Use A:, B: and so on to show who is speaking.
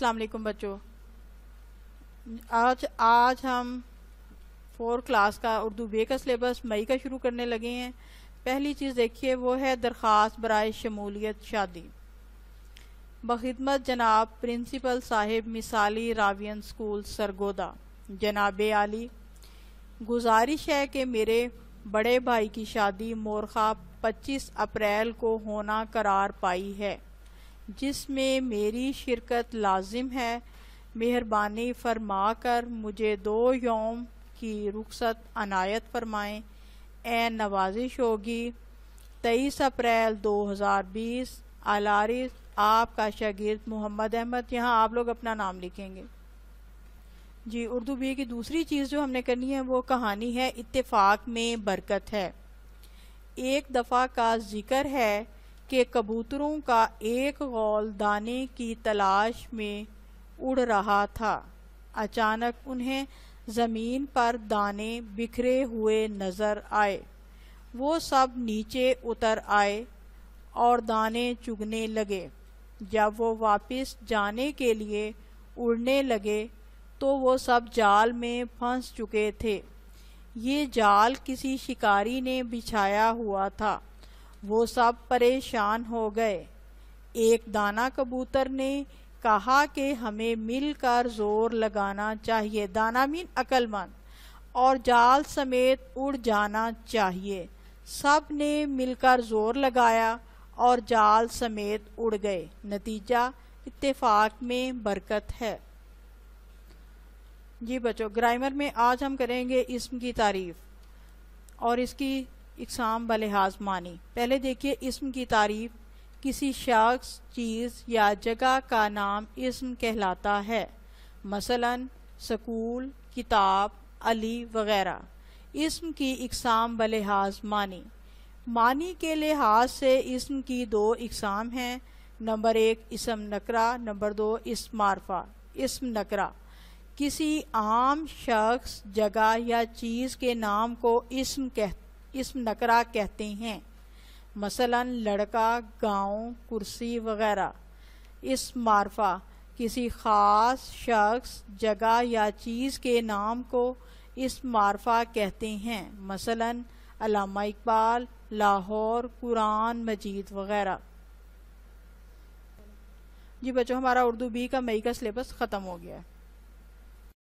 A: अस्सलाम वालेकुम बच्चों आज आज हम फोर क्लास का उर्दू बे का सिलेबस मई का शुरू करने लगे हैं पहली चीज़ देखिए वो है दरख्वास्त बरए शमूलियत शादी बखिदमत जनाब प्रिंसिपल साहिब मिसाली रावियन स्कूल सरगोदा जनाब आली गुजारिश है कि मेरे बड़े भाई की शादी मोरखा 25 अप्रैल को होना करार पाई है जिसमें मेरी शिरकत लाजिम है मेहरबानी फरमा कर मुझे दो योम की रुख्सत अनायत फरमाएं ए नवाजिश होगी तेईस अप्रैल 2020 आलारिस आपका शगीर्द मोहम्मद अहमद यहाँ आप लोग अपना नाम लिखेंगे जी उर्दू बी की दूसरी चीज़ जो हमने करनी है वो कहानी है इत्तेफाक में बरकत है एक दफ़ा का जिक्र है कि कबूतरों का एक गौल दाने की तलाश में उड़ रहा था अचानक उन्हें ज़मीन पर दाने बिखरे हुए नज़र आए वो सब नीचे उतर आए और दाने चुगने लगे जब वो वापस जाने के लिए उड़ने लगे तो वो सब जाल में फंस चुके थे ये जाल किसी शिकारी ने बिछाया हुआ था वो सब परेशान हो गए एक दाना कबूतर ने कहा कि हमें मिलकर जोर लगाना चाहिए दाना मीन अकलमंद और जाल समेत उड़ जाना चाहिए सब ने मिलकर जोर लगाया और जाल समेत उड़ गए नतीजा इत्तेफाक में बरकत है जी बच्चों ग्रामर में आज हम करेंगे इसम की तारीफ और इसकी इकसाम बलहाज मानी पहले देखिए इसम की तारीफ किसी शख्स चीज़ या जगह का नाम इसम कहलाता है मसला स्कूल किताब अली वगैरह इसम की इकसाम बलहाज मानी मानी के लिहाज से इसम की दो इकसाम हैं नंबर एक इसम नकरा नंबर दो इसम मारफा इसम नकरा किसी आम शख्स जगह या चीज़ के नाम को इसम कहते इसम नकरा कहते हैं मसलन लड़का गांव कुर्सी वगैरह इस मारफा किसी ख़ास शख्स जगह या चीज़ के नाम को इस मारफा कहते हैं मसलन अलामा इकबाल लाहौर कुरान मजीद वगैरह जी बच्चों हमारा उर्दू बी का मई का सिलेबस ख़त्म हो गया है